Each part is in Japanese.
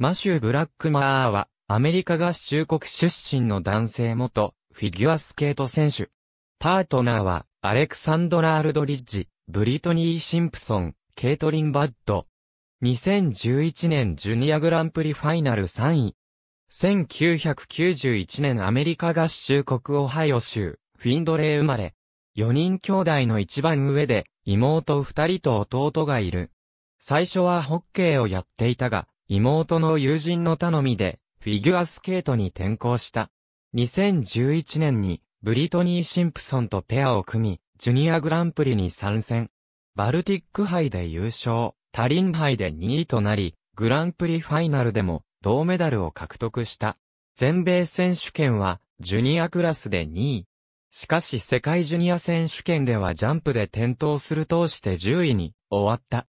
マシュー・ブラックマーは、アメリカ合衆国出身の男性元、フィギュアスケート選手。パートナーは、アレクサンドラ・アルドリッジ、ブリトニー・シンプソン、ケイトリン・バッド。2011年ジュニアグランプリファイナル3位。1991年アメリカ合衆国オハイオ州、フィンドレー生まれ。4人兄弟の一番上で、妹2人と弟がいる。最初はホッケーをやっていたが、妹の友人の頼みで、フィギュアスケートに転向した。2011年に、ブリトニー・シンプソンとペアを組み、ジュニアグランプリに参戦。バルティック杯で優勝、タリン杯で2位となり、グランプリファイナルでも銅メダルを獲得した。全米選手権はジュニアクラスで2位。しかし世界ジュニア選手権ではジャンプで転倒するとして10位に終わった。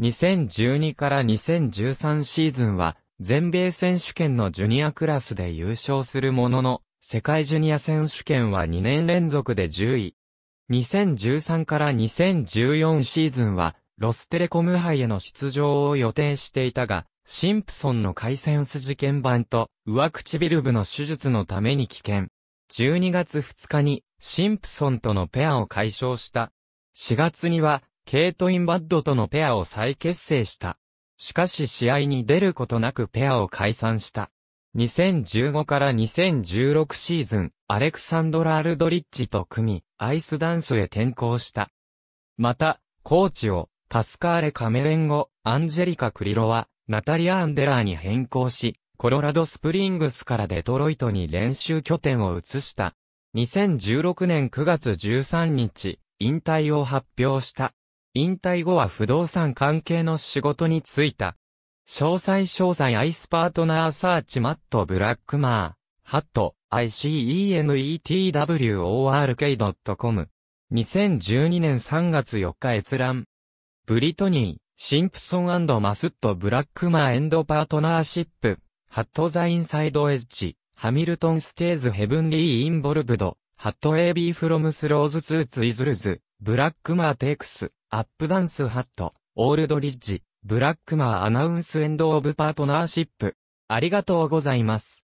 2012から2013シーズンは、全米選手権のジュニアクラスで優勝するものの、世界ジュニア選手権は2年連続で10位。2013から2014シーズンは、ロステレコム杯への出場を予定していたが、シンプソンの回線筋件版と上唇部の手術のために危険。12月2日にシンプソンとのペアを解消した。4月にはケイト・インバッドとのペアを再結成した。しかし試合に出ることなくペアを解散した。2015から2016シーズン、アレクサンドラ・アルドリッジと組み、アイスダンスへ転向した。また、コーチを、パスカーレ・カメレンゴ、アンジェリカ・クリロワ、ナタリア・アンデラーに変更し、コロラドスプリングスからデトロイトに練習拠点を移した。2016年9月13日、引退を発表した。引退後は不動産関係の仕事に就いた。詳細詳細アイスパートナーサーチマットブラックマー、ハット、ICENETWORK.com。2012年3月4日閲覧。ブリトニー、シンプソンマスットブラックマーエンドパートナーシップ、ハットザインサイドエッジ、ハミルトンステーズヘブンリーインボルブド、ハット AB フロムスローズツーツイズルズ、ブラックマーテイクス。アップダンスハット、オールドリッジ、ブラックマーアナウンスエンドオブパートナーシップ。ありがとうございます。